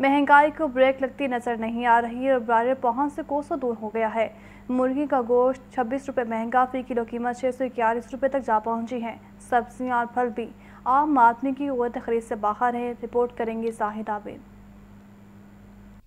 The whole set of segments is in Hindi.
महंगाई को ब्रेक लगती नज़र नहीं आ रही और बाजार पहुंच से कोसों दूर हो गया है मुर्गी का गोश्त छब्बीस रुपये महंगा फी किलो कीमत छः सौ इक्यालीस रुपये तक जा पहुंची है सब्जियां और फल भी आम आदमी की क़वत खरीद से बाहर है रिपोर्ट करेंगे जाहिद आबेद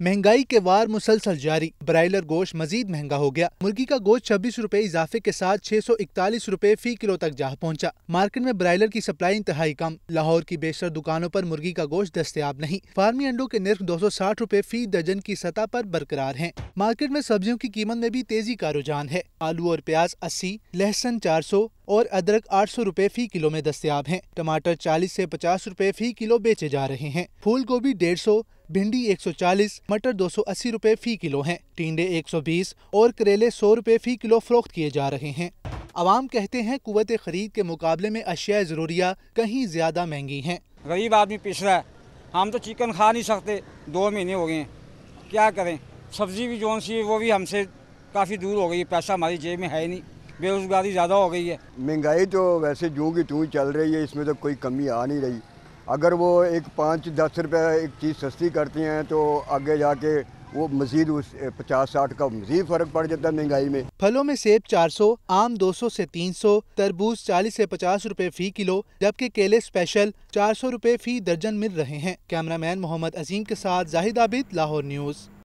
महंगाई के वार मुसलसल जारी ब्रायलर गोश्त मजीद महंगा हो गया मुर्गी का गोश्त छब्बीस रूपए इजाफे के साथ छह सौ इकतालीस रूपए फी किलो तक जा पहुँचा मार्केट में ब्रायलर की सप्लाई इंतहाई कम लाहौर की बेशर दुकानों पर मुर्गी का गोश्त दस्तियाब नहीं फार्मी अंडों के निर्फ दो सौ साठ रूपए फी दर्जन की सतह पर बरकरार है मार्केट में सब्जियों की कीमत में भी तेजी का रुझान है आलू और प्याज अस्सी लहसुन चार सौ और अदरक आठ सौ रूपए फी किलो में दस्तियाब है टमाटर चालीस से पचास रूपए फी किलो बेचे जा रहे हैं फूल गोभी डेढ़ सौ भिंडी 140, मटर 280 रुपए फी किलो हैं, टींडे 120 और करेले 100 रुपए फी किलो फरोख्त किए जा रहे हैं आवाम कहते हैं कुत खरीद के मुकाबले में अशिया ज़रूरिया कहीं ज़्यादा महंगी हैं गरीब आदमी पिछड़ा रहा है हम तो चिकन खा नहीं सकते दो महीने हो गए क्या करें सब्ज़ी भी जो सी वो भी हमसे काफ़ी दूर हो गई है पैसा हमारी जेब में है नहीं बेरोज़गारी ज़्यादा हो गई है महंगाई तो वैसे जो की तू चल रही है इसमें तो कोई कमी आ नहीं रही अगर वो एक पाँच दस रुपये एक चीज़ सस्ती करती हैं तो आगे जाके वो मजीद उस पचास साठ का मजीद फर्क पड़ जाता है महंगाई में फलों में सेब 400, आम 200 से 300, तरबूज 40 से 50 रुपए फी किलो जबकि केले स्पेशल 400 रुपए फी दर्जन मिल रहे हैं कैमरामैन मोहम्मद अजीम के साथ जाहिद आबिद लाहौर न्यूज़